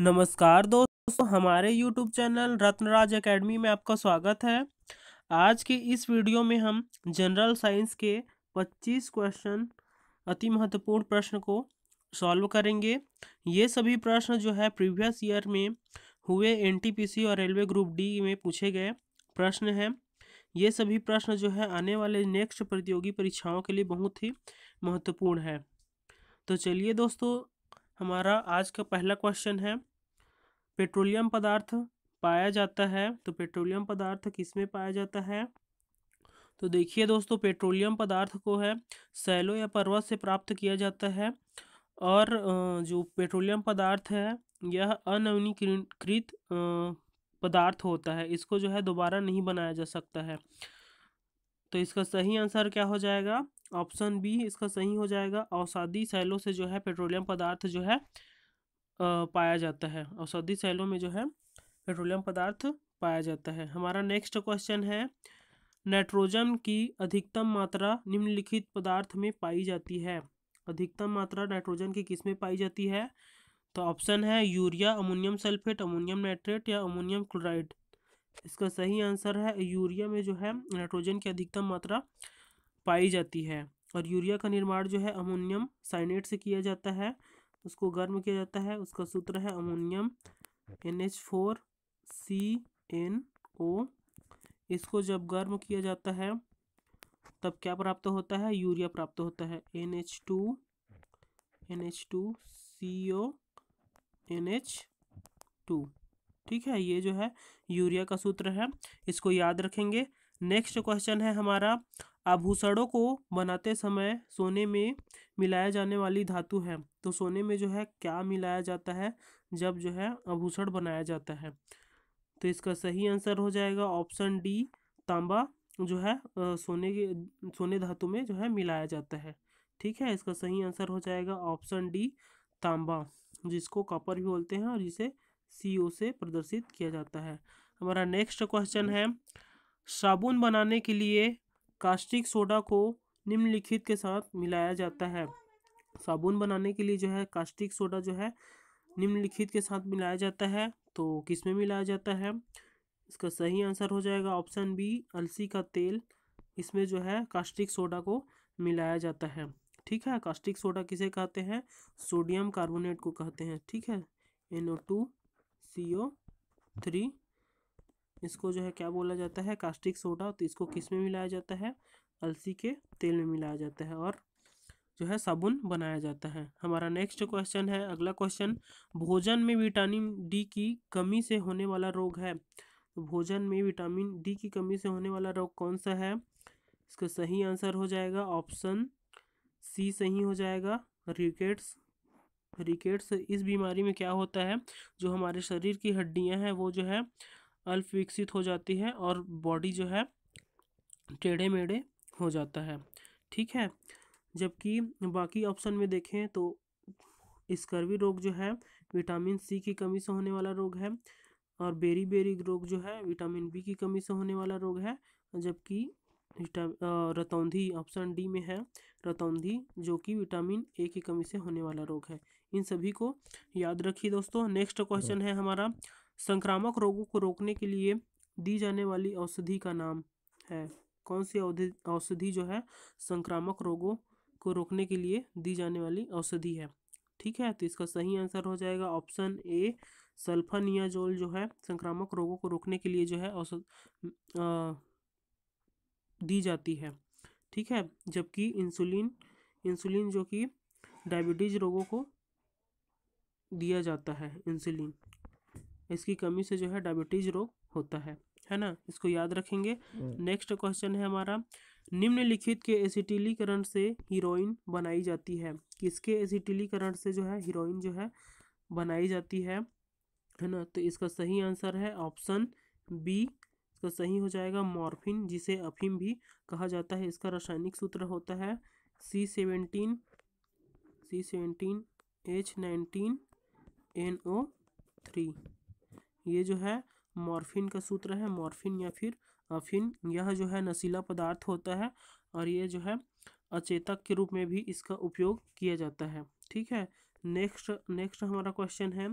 नमस्कार दोस्तों हमारे YouTube चैनल रत्नराज एकेडमी में आपका स्वागत है आज के इस वीडियो में हम जनरल साइंस के 25 क्वेश्चन अति महत्वपूर्ण प्रश्न को सॉल्व करेंगे ये सभी प्रश्न जो है प्रीवियस ईयर में हुए एनटीपीसी और रेलवे ग्रुप डी में पूछे गए प्रश्न हैं ये सभी प्रश्न जो है आने वाले नेक्स्ट प्रतियोगी परीक्षाओं के लिए बहुत ही महत्वपूर्ण है तो चलिए दोस्तों हमारा आज का पहला क्वेश्चन है पेट्रोलियम पदार्थ पाया जाता है तो पेट्रोलियम पदार्थ किस में पाया जाता है तो देखिए दोस्तों पेट्रोलियम पदार्थ को है सैलो या पर्वत से प्राप्त किया जाता है और जो पेट्रोलियम पदार्थ है यह अनवनीकृत पदार्थ होता है इसको जो है दोबारा नहीं बनाया जा सकता है तो इसका सही आंसर क्या हो जाएगा ऑप्शन बी इसका सही हो जाएगा औषधि सेलों से जो है पेट्रोलियम पदार्थ जो है पाया जाता है औषधि सेलों में जो है पेट्रोलियम पदार्थ पाया जाता है हमारा नेक्स्ट क्वेश्चन है नाइट्रोजन की अधिकतम मात्रा निम्नलिखित पदार्थ में पाई जाती है अधिकतम मात्रा नाइट्रोजन की किस में पाई जाती है तो ऑप्शन है urea ammonium sulphate ammonium nitrate या अमोनियम क्लोराइड इसका सही आंसर है यूरिया में जो है नाइट्रोजन की अधिकतम मात्रा पाई जाती है और यूरिया का निर्माण जो है अमोनियम साइनेट से किया जाता है उसको गर्म किया जाता है उसका सूत्र है ammonium N H four C N O इसको जब गर्म किया जाता है तब क्या प्राप्त होता है यूरिया प्राप्त होता है N H two N H two C O N H two ठीक है ये जो है यूरिया का सूत्र है इसको याद रखेंगे नेक्स्ट क्वेश्चन है हमारा आभूषणों को बनाते समय सोने में मिलाया जाने वाली धातु है तो सोने में जो है क्या मिलाया जाता है जब जो है आभूषण बनाया जाता है तो इसका सही आंसर हो जाएगा ऑप्शन डी तांबा जो है सोने के सोने धातु में जो है मिलाया जाता है ठीक है इसका सही आंसर हो जाएगा ऑप्शन डी तांबा जिसको कॉपर भी बोलते हैं और जिसे सी से प्रदर्शित किया जाता है हमारा नेक्स्ट क्वेश्चन है साबुन बनाने के लिए कास्टिक सोडा को निम्नलिखित के साथ मिलाया जाता है साबुन बनाने के लिए जो है कास्टिक सोडा जो है निम्नलिखित के साथ मिलाया जाता है तो किस में मिलाया जाता है इसका सही आंसर हो जाएगा ऑप्शन बी अलसी का तेल इसमें जो है कास्टिक सोडा को मिलाया जाता है ठीक है कास्टिक सोडा किसे कहते हैं सोडियम कार्बोनेट को कहते हैं ठीक है N O two C O three इसको जो है क्या बोला जाता है कास्टिक सोडा तो इसको किस में मिलाया जाता है अलसी के तेल में मिलाया जाता है और जो है साबुन बनाया जाता है हमारा नेक्स्ट क्वेश्चन है अगला क्वेश्चन भोजन में विटामिन डी की कमी से होने वाला रोग है तो भोजन में विटामिन डी की कमी से होने वाला रोग कौन सा है इसका सही आंसर हो जाएगा ऑप्शन सी सही हो जाएगा रिकेट्स रिकेट्स इस बीमारी में क्या होता है जो हमारे शरीर की हड्डियां हैं वो जो है अल्प विकसित हो जाती है और बॉडी जो है टेढ़े मेढ़े हो जाता है ठीक है जबकि बाकी ऑप्शन में देखें तो स्कर्वी रोग जो है विटामिन सी की कमी से होने वाला रोग है और बेरी बेरी रोग जो है विटामिन बी की कमी से होने वाला रोग है जबकि रतौंधी ऑप्शन डी में है रतौंधी जो कि विटामिन ए की कमी से होने वाला रोग है इन सभी को याद रखिए दोस्तों नेक्स्ट क्वेश्चन है हमारा संक्रामक रोगों को रोकने के लिए दी जाने वाली औषधि का नाम है कौन सी औषधि जो है संक्रामक रोगों को रोकने के लिए दी जाने वाली औषधि है ठीक है तो इसका सही आंसर हो जाएगा ऑप्शन ए सल्फानियाजोल जो है संक्रामक रोगों को रोकने के लिए जो है औसत दी जाती है ठीक है जबकि इंसुलिन इंसुलिन जो कि डायबिटीज रोगों को दिया जाता है इंसुलिन इसकी कमी से जो है डायबिटीज रोग होता है है ना इसको याद रखेंगे नेक्स्ट हम्म। क्वेश्चन है हमारा निम्नलिखित के एसिटिलीकरण से हीरोइन बनाई जाती है किसके एसिटिलीकरण से जो है हीरोइन जो है बनाई जाती है है ना तो इसका सही आंसर है ऑप्शन बी इसका सही हो जाएगा मॉर्फिन जिसे अफीम भी कहा जाता है इसका रासायनिक सूत्र होता है C seventeen C seventeen H nineteen N O three ये जो है मॉर्फिन का सूत्र है मॉर्फिन या फिर अफिन यह जो है नशीला पदार्थ होता है और ये जो है अचेतक के रूप में भी इसका उपयोग किया जाता है ठीक है नेक्स्ट नेक्स्ट हमारा क्वेश्चन है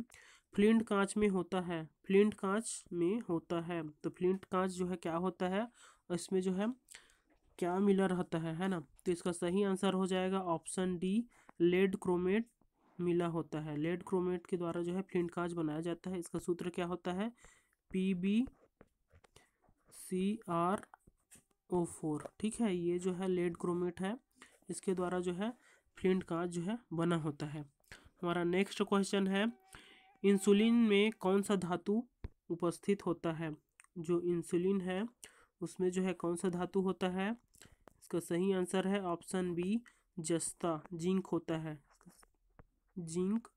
फ्लिंट कांच में होता है फ्लिंट कांच में होता है तो फ्लिंट कांच जो है क्या होता है इसमें जो है क्या मिला रहता है है ना तो इसका सही आंसर हो जाएगा ऑप्शन डी लेड क्रोमेट मिला होता है लेड क्रोमेट के द्वारा जो है फ्लिंट काज बनाया जाता है इसका सूत्र क्या होता है P B C R O four ठीक है ये जो है लेड क्रोमेट है इसके द्वारा जो है फ्लिंट काज जो है बना होता है हमारा नेक्स्ट क्वेश्चन है इंसुलिन में कौन सा धातु उपस्थित होता है जो इंसुलिन है उसमें जो है कौन सा धातु होता है इसका सही आंसर है ऑप्शन बी जस्ता जिंक होता है जिंक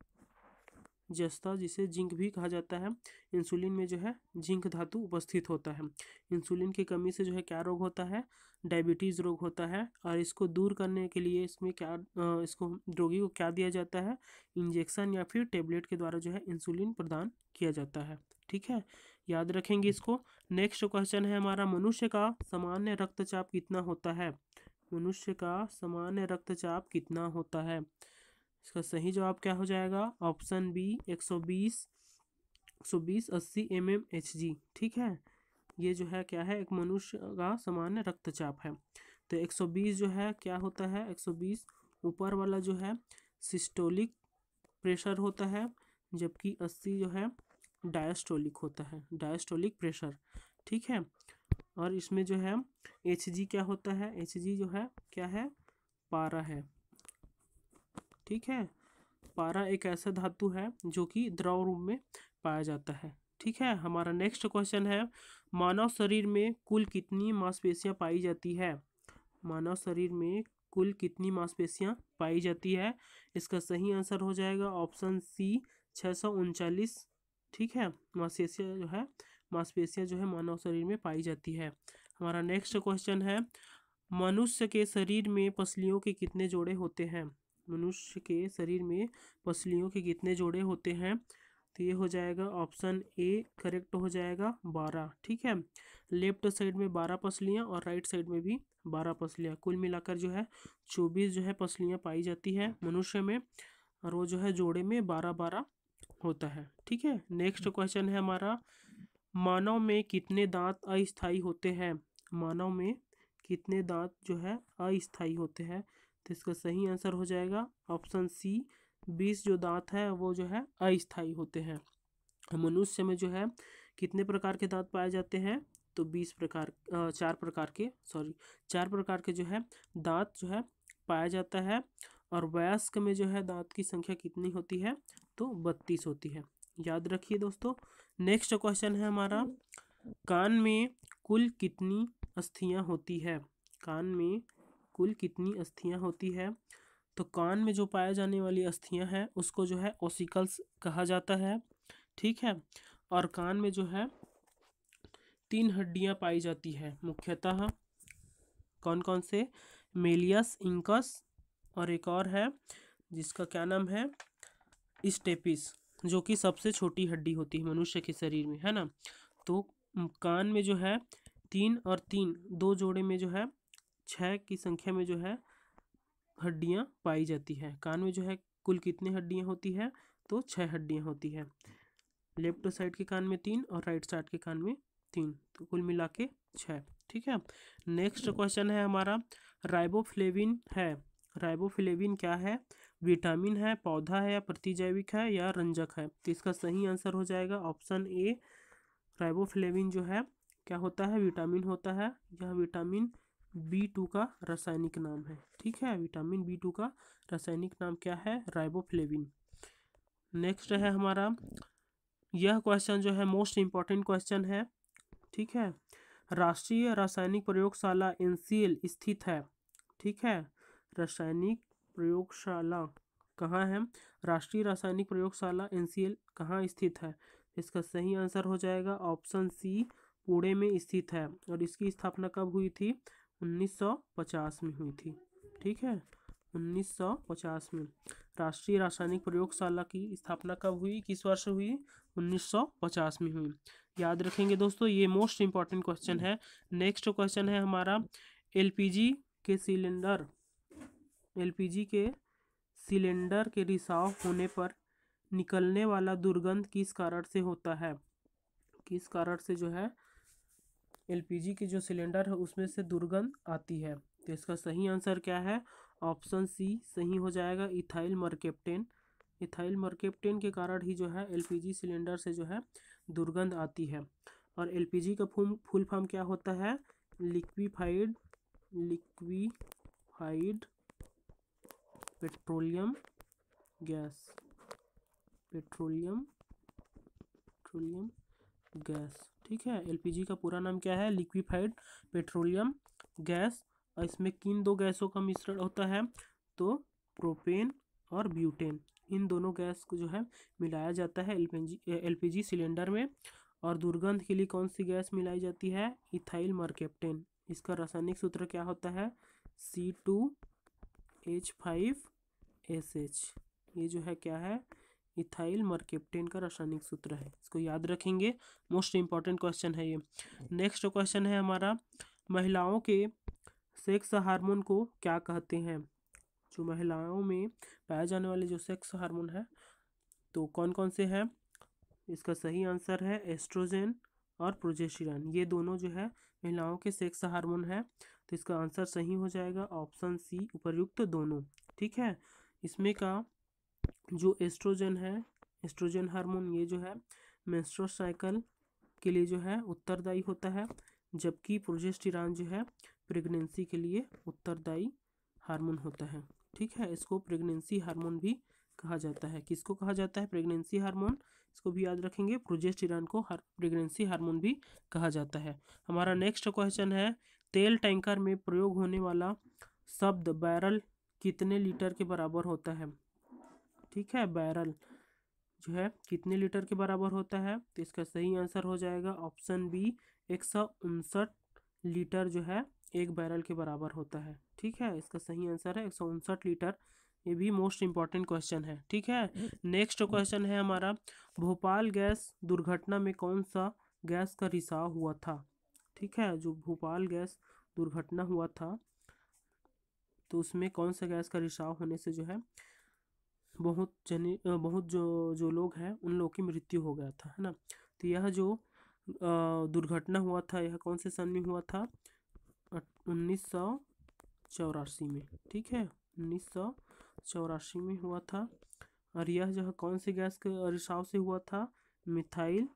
जस्ता जिसे जिंक भी कहा जाता है इंसुलिन में जो है जिंक धातु उपस्थित होता है इंसुलिन की कमी से जो है क्या रोग होता है डायबिटीज़ रोग होता है और इसको दूर करने के लिए इसमें क्या इसको रोगी को क्या दिया जाता है इंजेक्शन या फिर टेबलेट के द्वारा जो है इंसुलिन प्रदान किया जाता है ठीक है याद रखेंगे इसको नेक्स्ट क्वेश्चन है हमारा मनुष्य का सामान्य रक्तचाप कितना होता है मनुष्य का सामान्य रक्तचाप कितना होता है इसका सही जवाब क्या हो जाएगा ऑप्शन बी एक सौ बीस एक सौ बीस अस्सी एम एम एच जी ठीक है ये जो है क्या है एक मनुष्य का सामान्य रक्तचाप है तो 120 जो है क्या होता है 120 ऊपर वाला जो है सिस्टोलिक प्रेशर होता है जबकि 80 जो है डायस्टोलिक होता है डायस्टोलिक प्रेशर ठीक है और इसमें जो है एच क्या होता है एच जो है क्या है पारा है ठीक है पारा एक ऐसा धातु है जो कि द्रव रूप में पाया जाता है ठीक है हमारा नेक्स्ट क्वेश्चन है मानव शरीर में कुल कितनी मांसपेशियां पाई जाती है मानव शरीर में कुल कितनी मांसपेशियां पाई जाती है इसका सही आंसर हो जाएगा ऑप्शन सी छः ठीक है मांसपेशियां जो है मांसपेशियां जो है मानव शरीर में पाई जाती है हमारा नेक्स्ट क्वेश्चन है मनुष्य के शरीर में पसलियों के कितने जोड़े होते हैं मनुष्य के शरीर में पसलियों के कितने जोड़े होते हैं तो ये हो जाएगा ऑप्शन ए करेक्ट हो जाएगा बारह ठीक है लेफ्ट साइड में बारह पसलियाँ और राइट साइड में भी बारह पसलियाँ कुल मिलाकर जो है चौबीस जो है पसलियाँ पाई जाती है मनुष्य में और वो जो है जोड़े में बारह बारह होता है ठीक है नेक्स्ट क्वेश्चन है हमारा मानव में कितने दांत अस्थाई होते हैं मानव में कितने दांत जो है अस्थाई होते हैं तो इसका सही आंसर हो जाएगा ऑप्शन सी बीस जो दांत है वो जो है अस्थाई होते हैं मनुष्य में जो है कितने प्रकार के दांत पाए जाते हैं तो बीस प्रकार चार प्रकार के सॉरी चार प्रकार के जो है दांत जो है पाया जाता है और वयस्क में जो है दांत की संख्या कितनी होती है तो बत्तीस होती है याद रखिए दोस्तों नेक्स्ट क्वेश्चन है हमारा कान में कुल कितनी अस्थियां होती है कान में कुल कितनी अस्थियाँ होती है तो कान में जो पाए जाने वाली अस्थियाँ हैं उसको जो है ओसिकल्स कहा जाता है ठीक है और कान में जो है तीन हड्डियाँ पाई जाती है मुख्यतः कौन कौन से मेलियस इंकस और एक और है जिसका क्या नाम है स्टेपिस जो कि सबसे छोटी हड्डी होती है मनुष्य के शरीर में है ना तो कान में जो है तीन और तीन दो जोड़े में जो है छः की संख्या में जो है हड्डियाँ पाई जाती है कान में जो है कुल कितनी हड्डियाँ होती है तो छः हड्डियाँ होती है लेफ्ट साइड के कान में तीन और राइट साइड के कान में तीन तो कुल मिला के छः ठीक है नेक्स्ट क्वेश्चन है हमारा राइबोफ्लेविन है राइबोफ्लेविन क्या है विटामिन है पौधा है या प्रतिजैविक है या रंजक है तो इसका सही आंसर हो जाएगा ऑप्शन ए राइबोफ्लेविन जो है क्या होता है विटामिन होता है यह विटामिन बी टू का रासायनिक नाम है ठीक है विटामिन बी टू का रासायनिक नाम क्या है राइबोफ्लेविन नेक्स्ट है हमारा यह क्वेश्चन जो है मोस्ट इम्पॉर्टेंट क्वेश्चन है ठीक है राष्ट्रीय रासायनिक प्रयोगशाला एनसीएल स्थित है ठीक है रासायनिक प्रयोगशाला कहाँ है राष्ट्रीय रासायनिक प्रयोगशाला एनसीएल कहाँ स्थित है इसका सही आंसर हो जाएगा ऑप्शन सी पुणे में स्थित है और इसकी स्थापना कब हुई थी 1950 में हुई थी ठीक है 1950 में राष्ट्रीय रासायनिक प्रयोगशाला की स्थापना कब हुई किस वर्ष हुई 1950 में हुई याद रखेंगे दोस्तों ये मोस्ट इम्पॉर्टेंट क्वेश्चन है नेक्स्ट क्वेश्चन है हमारा एलपीजी के सिलेंडर एलपीजी के सिलेंडर के रिसाव होने पर निकलने वाला दुर्गंध किस कारण से होता है किस कारण से जो है एलपीजी के जो सिलेंडर है उसमें से दुर्गंध आती है तो इसका सही आंसर क्या है ऑप्शन सी सही हो जाएगा इथाइल मर्केप्टेन इथाइल मर्केप्टेन के कारण ही जो है एलपीजी सिलेंडर से जो है दुर्गंध आती है और एलपीजी का फूल फुल फॉर्म क्या होता है liquefied liquefied petroleum gas petroleum petroleum gas ठीक है एलपीजी का पूरा नाम क्या है लिक्विफाइड पेट्रोलियम गैस और इसमें किन दो गैसों का मिश्रण होता है तो प्रोपेन और ब्यूटेन इन दोनों गैस को जो है मिलाया जाता है एलपीजी एलपीजी सिलेंडर में और दुर्गंध के लिए कौन सी गैस मिलाई जाती है इथाइल मर्केप्टेन इसका रासायनिक सूत्र क्या होता है C two H five S H ये जो है क्या है इथाइल मर्केप्टेन का रासायनिक सूत्र है इसको याद रखेंगे मोस्ट इंपॉर्टेंट क्वेश्चन है ये नेक्स्ट क्वेश्चन है हमारा महिलाओं के सेक्स हार्मोन को क्या कहते हैं जो महिलाओं में पाए जाने वाले जो सेक्स हार्मोन है तो कौन कौन से हैं इसका सही आंसर है एस्ट्रोजन और प्रोजेस्टिरन ये दोनों जो है महिलाओं के सेक्स हार्मोन है तो इसका आंसर सही हो जाएगा ऑप्शन सी उपर्युक्त दोनों ठीक है इसमें का जो एस्ट्रोजन है एस्ट्रोजन हार्मोन ये जो है मेस्ट्रोसाइकल के लिए जो है उत्तरदायी होता है जबकि प्रोजेस्टिरान जो है प्रेगनेंसी के लिए उत्तरदायी हार्मोन होता है ठीक है इसको प्रेगनेंसी हार्मोन भी कहा जाता है किसको कहा जाता है प्रेगनेंसी हार्मोन इसको भी याद रखेंगे प्रोजेस्टिरान को हार, प्रेगनेंसी हार्मोन भी कहा जाता है हमारा नेक्स्ट क्वेश्चन है तेल टैंकर में प्रयोग होने वाला शब्द बैरल कितने लीटर के बराबर होता है ठीक है बैरल जो है कितने लीटर के बराबर होता है तो इसका सही आंसर हो जाएगा ऑप्शन बी एक लीटर जो है एक बैरल के बराबर होता है ठीक है इसका सही आंसर है एक लीटर ये भी मोस्ट इम्पॉर्टेंट क्वेश्चन है ठीक है नेक्स्ट क्वेश्चन है हमारा भोपाल गैस दुर्घटना में कौन सा गैस का रिसाव हुआ था ठीक है जो भोपाल गैस दुर्घटना हुआ था तो उसमें कौन सा गैस का रिसाव होने से जो है बहुत जने बहुत जो जो लोग हैं उन लोगों की मृत्यु हो गया था है ना तो यह जो दुर्घटना हुआ था यह कौन से सन में हुआ था उन्नीस सौ चौरासी में ठीक है उन्नीस सौ चौरासी में हुआ था और यह जो कौन से गैस के रिसाव से हुआ था मिथाइल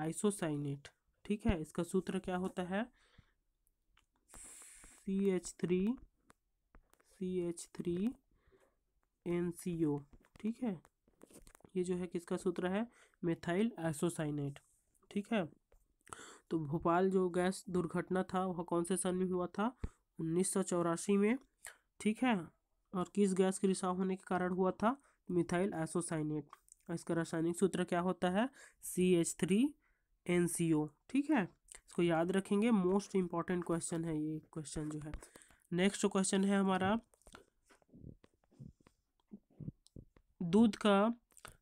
आइसोसाइनेट ठीक है इसका सूत्र क्या होता है C H three C H three N C O ठीक है ये जो है किसका सूत्र है मेथाइल एसोसाइनेट ठीक है तो भोपाल जो गैस दुर्घटना था वह कौन से सन में हुआ था उन्नीस में ठीक है और किस गैस के रिसाव होने के कारण हुआ था मिथाइल एसोसाइनेट इसका रासायनिक सूत्र क्या होता है C H three N C O ठीक है इसको याद रखेंगे मोस्ट इम्पॉर्टेंट क्वेश्चन है ये क्वेश्चन जो है नेक्स्ट क्वेश्चन है हमारा दूध का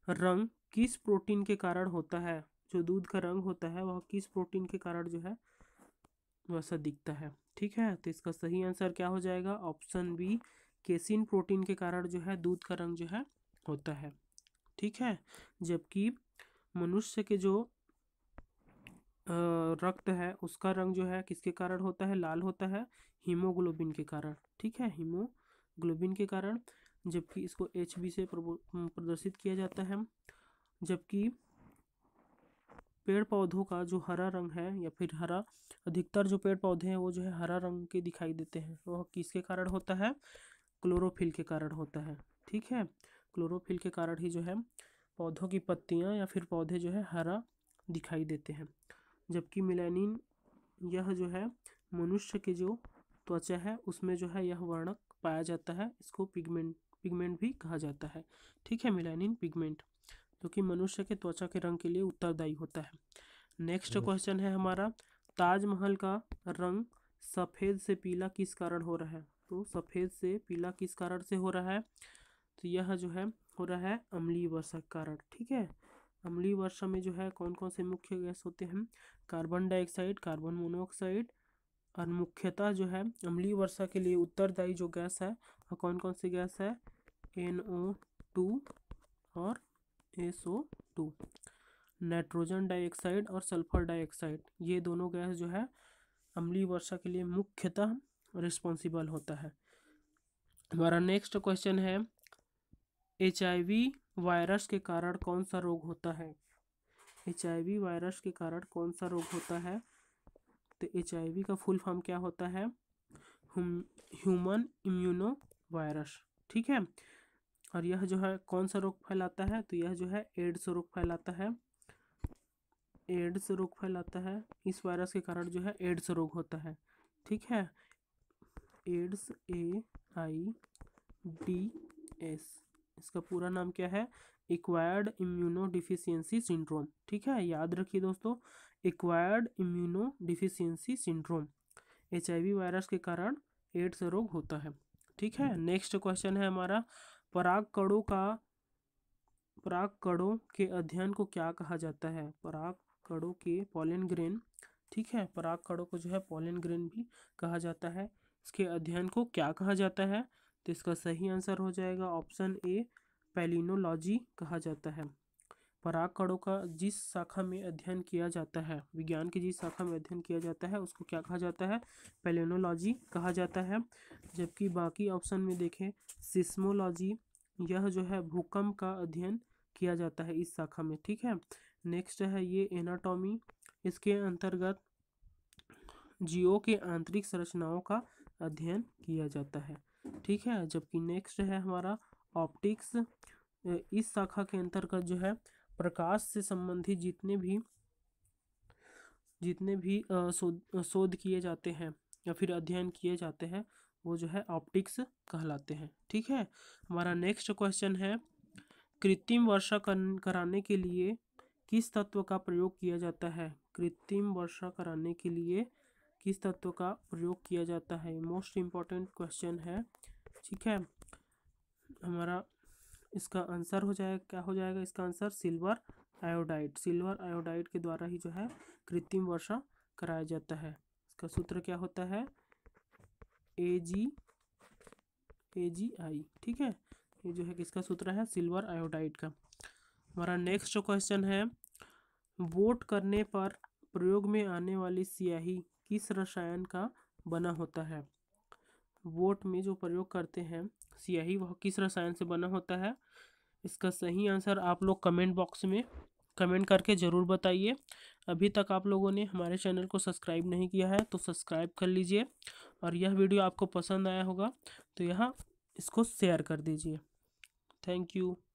रंग किस प्रोटीन के कारण होता है जो दूध का रंग होता है वह किस प्रोटीन के कारण जो है वैसा दिखता है ठीक है तो इसका सही आंसर क्या हो जाएगा ऑप्शन बी केसिन प्रोटीन के कारण जो है दूध का रंग जो है होता है ठीक है जबकि मनुष्य के जो रक्त है उसका रंग जो है किसके कारण होता है लाल होता है हीमोग्लोबिन के कारण ठीक है हीमोग्लोबिन के कारण जबकि इसको एच बी से प्रदर्शित किया जाता है जबकि पेड़ पौधों का जो हरा रंग है या फिर हरा अधिकतर जो पेड़ पौधे हैं वो जो है हरा रंग के दिखाई देते हैं वह किसके कारण होता है क्लोरोफिल के कारण होता है ठीक है क्लोरोफिल के कारण ही जो है पौधों की पत्तियाँ या फिर पौधे जो है हरा दिखाई देते हैं जबकि मिलानिन यह जो है मनुष्य के जो त्वचा है उसमें जो है यह वर्णक पाया जाता है इसको पिगमेंट पिगमेंट भी कहा जाता है ठीक है मिलानिन पिगमेंट जो कि मनुष्य के त्वचा के रंग के लिए उत्तरदायी होता है नेक्स्ट हम्म। क्वेश्चन है हमारा ताजमहल का रंग सफ़ेद से पीला किस कारण हो रहा है तो सफ़ेद से पीला किस कारण से हो रहा है तो यह जो है हो रहा है अम्ली वर्षा के कारण ठीक है अम्ली वर्षा में जो है कौन कौन से मुख्य गैस होते हैं कार्बन डाइऑक्साइड कार्बन मोनोऑक्साइड और मुख्यतः जो है अम्ली वर्षा के लिए उत्तरदायी जो गैस है और कौन कौन सी गैस है एन ओ टू और S O two nitrogen dioxide और सल्फर डाइऑक्साइड ये दोनों गैस जो है अम्लीय वर्षा के लिए मुख्यतः रिस्पॉन्सिबल होता है हमारा नेक्स्ट क्वेश्चन है एच वायरस के कारण कौन सा रोग होता है एच वायरस के कारण कौन सा रोग होता है तो एच का फुल फॉर्म क्या होता है ह्यूमन इम्यूनो वायरस ठीक है और यह जो है कौन सा रोग फैलाता है तो यह जो है एड्स रोग फैलाता है एड्स रोग फैलाता है इस वायरस के कारण जो है एड्स रोग होता है ठीक है AIDS A I D S इसका पूरा नाम क्या है एक्वायर्ड इम्यूनो डिफिशियंसी सिंड्रोम ठीक है याद रखिए दोस्तों acquired immunodeficiency syndrome H virus के कारण एड्स रोग होता है ठीक है नेक्स्ट क्वेश्चन है हमारा पराग का पराग के अध्ययन को क्या कहा जाता है पराग के पॉलिन ग्रेन ठीक है पराग को जो है पॉलिन ग्रेन भी कहा जाता है इसके अध्ययन को क्या कहा जाता है तो इसका सही आंसर हो जाएगा ऑप्शन ए पेलिनोलॉजी कहा जाता है पराकड़ों का जिस शाखा में अध्ययन किया जाता है विज्ञान की जिस शाखा में अध्ययन किया जाता है उसको क्या कहा जाता है पेलेनोलॉजी कहा जाता है जबकि बाकी ऑप्शन में देखें सिस्मोलॉजी यह जो है भूकंप का अध्ययन किया जाता है इस शाखा में ठीक है नेक्स्ट है ये एनाटॉमी इसके अंतर्गत जियो के आंतरिक संरचनाओं का अध्ययन किया जाता है ठीक है जबकि नेक्स्ट है हमारा ऑप्टिक्स इस शाखा के अंतर्गत जो है प्रकाश से संबंधित जितने भी जितने भी शोध शोध किए जाते हैं या फिर अध्ययन किए जाते हैं वो जो है ऑप्टिक्स कहलाते हैं ठीक है हमारा नेक्स्ट क्वेश्चन है कृत्रिम वर्षा कराने के लिए किस तत्व का प्रयोग किया जाता है कृत्रिम वर्षा कराने के लिए किस तत्व का प्रयोग किया जाता है मोस्ट इम्पॉर्टेंट क्वेश्चन है ठीक है हमारा इसका आंसर हो जाएगा क्या हो जाएगा इसका answer silver iodide silver iodide के द्वारा ही जो है कृत्रिम वर्षा कराया जाता है इसका सूत्र क्या होता है ए जी ए जी आई ठीक है ये जो है किसका सूत्र है सिल्वर आयोडाइड का हमारा नेक्स्ट जो क्वेश्चन है वोट करने पर प्रयोग में आने वाली स्याही किस रसायन का बना होता है वोट में जो प्रयोग करते हैं स्याही वह किस रसायन से बना होता है इसका सही आंसर आप लोग कमेंट बॉक्स में कमेंट करके ज़रूर बताइए अभी तक आप लोगों ने हमारे चैनल को सब्सक्राइब नहीं किया है तो सब्सक्राइब कर लीजिए और यह वीडियो आपको पसंद आया होगा तो यहाँ इसको शेयर कर दीजिए थैंक यू